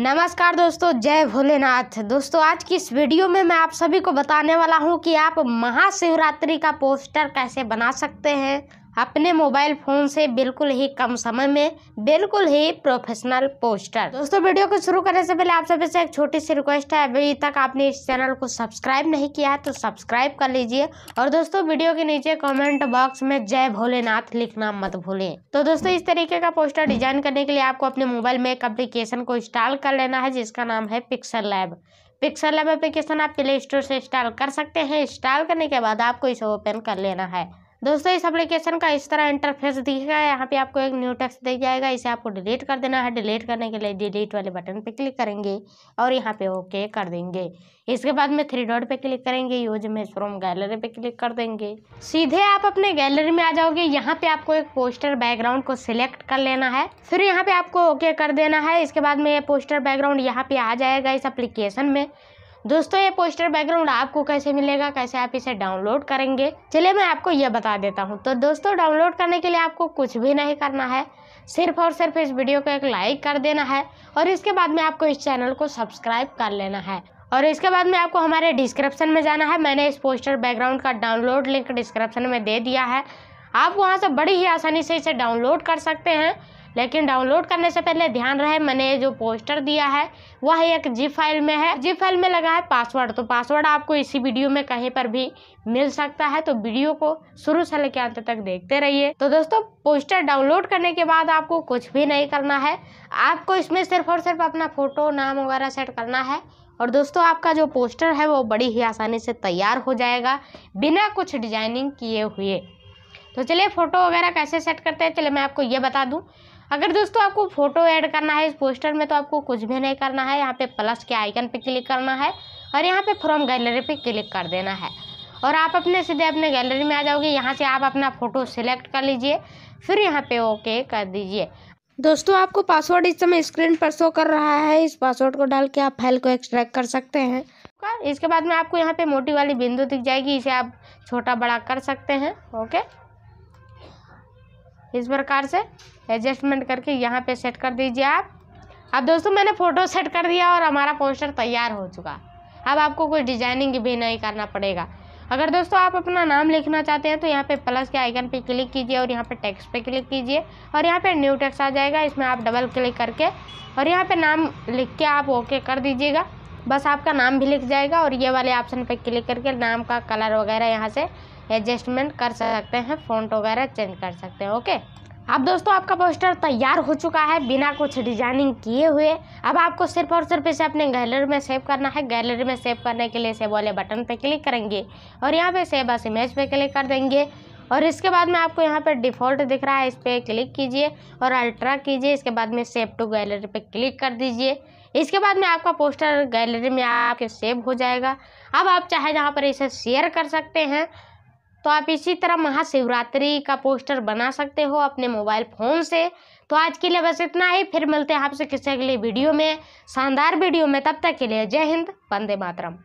नमस्कार दोस्तों जय भोलेनाथ दोस्तों आज की इस वीडियो में मैं आप सभी को बताने वाला हूं कि आप महाशिवरात्रि का पोस्टर कैसे बना सकते हैं अपने मोबाइल फ़ोन से बिल्कुल ही कम समय में बिल्कुल ही प्रोफेशनल पोस्टर दोस्तों वीडियो को शुरू करने से पहले आप सभी से एक छोटी सी रिक्वेस्ट है अभी तक आपने इस चैनल को सब्सक्राइब नहीं किया है तो सब्सक्राइब कर लीजिए और दोस्तों वीडियो के नीचे कमेंट बॉक्स में जय भोलेनाथ लिखना मत भूलें तो दोस्तों इस तरीके का पोस्टर डिजाइन करने के लिए आपको अपने मोबाइल में एक अप्लीकेशन को इंस्टॉल कर लेना है जिसका नाम है Pixel Lab Pixel Lab application आप प्ले स्टोर से इंस्टॉल कर सकते हैं इंस्टॉल करने के बाद आपको इसे ओपन कर लेना है दोस्तों इस एप्लीकेशन का इस तरह इंटरफेस दिखेगा यहाँ पे आपको एक न्यू टेक्स्ट दिख जाएगा इसे आपको डिलीट कर देना है डिलीट करने के लिए डिलीट वाले बटन पे क्लिक करेंगे और यहाँ पे ओके कर देंगे इसके बाद में थ्री डॉट पे क्लिक करेंगे यूज में फ्रॉम गैलरी पे क्लिक कर देंगे सीधे आप अपने गैलरी में आ जाओगे यहाँ पे आपको एक पोस्टर बैकग्राउंड को सिलेक्ट कर लेना है फिर यहाँ पे आपको ओके कर देना है इसके बाद में ये पोस्टर बैकग्राउंड यहाँ पे आ जाएगा इस एप्लीकेशन में दोस्तों ये पोस्टर बैकग्राउंड आपको कैसे मिलेगा कैसे आप इसे डाउनलोड करेंगे चलिए मैं आपको ये बता देता हूँ तो दोस्तों डाउनलोड करने के लिए आपको कुछ भी नहीं करना है सिर्फ और सिर्फ इस वीडियो को एक लाइक कर देना है और इसके बाद में आपको इस चैनल को सब्सक्राइब कर लेना है और इसके बाद में आपको हमारे डिस्क्रिप्शन में जाना है मैंने इस पोस्टर बैकग्राउंड का डाउनलोड लिंक डिस्क्रिप्शन में दे दिया है आप वहाँ से बड़ी ही आसानी से इसे डाउनलोड कर सकते हैं लेकिन डाउनलोड करने से पहले ध्यान रहे मैंने जो पोस्टर दिया है वह एक जी फाइल में है जी फाइल में लगा है पासवर्ड तो पासवर्ड आपको इसी वीडियो में कहीं पर भी मिल सकता है तो वीडियो को शुरू से लेकर अंत तक देखते रहिए तो दोस्तों पोस्टर डाउनलोड करने के बाद आपको कुछ भी नहीं करना है आपको इसमें सिर्फ और सिर्फ अपना फ़ोटो नाम वगैरह सेट करना है और दोस्तों आपका जो पोस्टर है वो बड़ी ही आसानी से तैयार हो जाएगा बिना कुछ डिजाइनिंग किए हुए तो चलिए फ़ोटो वगैरह कैसे सेट करते हैं चलिए मैं आपको ये बता दूँ अगर दोस्तों आपको फोटो ऐड करना है इस पोस्टर में तो आपको कुछ भी नहीं करना है यहाँ पे प्लस के आइकन पे क्लिक करना है और यहाँ पे फ्रॉम गैलरी पे क्लिक कर देना है और आप अपने सीधे अपने गैलरी में आ जाओगे यहाँ से आप अपना फ़ोटो सिलेक्ट कर लीजिए फिर यहाँ पे ओके कर दीजिए दोस्तों आपको पासवर्ड इस समय स्क्रीन पर शो कर रहा है इस पासवर्ड को डाल के आप फाइल को एक्सट्रैक्ट कर सकते हैं इसके बाद में आपको यहाँ पे मोटी वाली बिंदु दिख जाएगी इसे आप छोटा बड़ा कर सकते हैं ओके इस प्रकार से एडजस्टमेंट करके यहाँ पे सेट कर दीजिए आप अब दोस्तों मैंने फ़ोटो सेट कर दिया और हमारा पोस्टर तैयार हो चुका अब आपको कुछ डिजाइनिंग भी नहीं करना पड़ेगा अगर दोस्तों आप अपना नाम लिखना चाहते हैं तो यहाँ पे प्लस के आइकन पे क्लिक कीजिए और यहाँ पे टेक्स्ट पे क्लिक कीजिए और यहाँ पे न्यू टेक्स्ट आ जाएगा इसमें आप डबल क्लिक करके और यहाँ पे नाम लिख के आप ओके कर दीजिएगा बस आपका नाम भी लिख जाएगा और ये वाले ऑप्शन पर क्लिक करके नाम का कलर वगैरह यहाँ से एडजस्टमेंट कर सकते हैं फ़ॉन्ट वगैरह चेंज कर सकते हैं ओके अब दोस्तों आपका पोस्टर तैयार हो चुका है बिना कुछ डिजाइनिंग किए हुए अब आपको सिर्फ और सिर्फ इसे अपने गैलरी में सेव करना है गैलरी में सेव करने के लिए सेव वाले बटन पे क्लिक करेंगे और यहाँ पे सेव बस इमेज पे क्लिक कर देंगे और इसके बाद में आपको यहाँ पर डिफ़ॉल्ट दिख रहा है इस पर क्लिक कीजिए और अल्ट्रा कीजिए इसके बाद में सेव टू गैलरी पर क्लिक कर दीजिए इसके बाद में आपका पोस्टर गैलरी में आपके सेव हो जाएगा अब आप चाहे जहाँ पर इसे शेयर कर सकते हैं तो आप इसी तरह महाशिवरात्रि का पोस्टर बना सकते हो अपने मोबाइल फ़ोन से तो आज के लिए बस इतना ही फिर मिलते हैं आपसे किसी अगले वीडियो में शानदार वीडियो में तब तक के लिए जय हिंद वंदे मातरम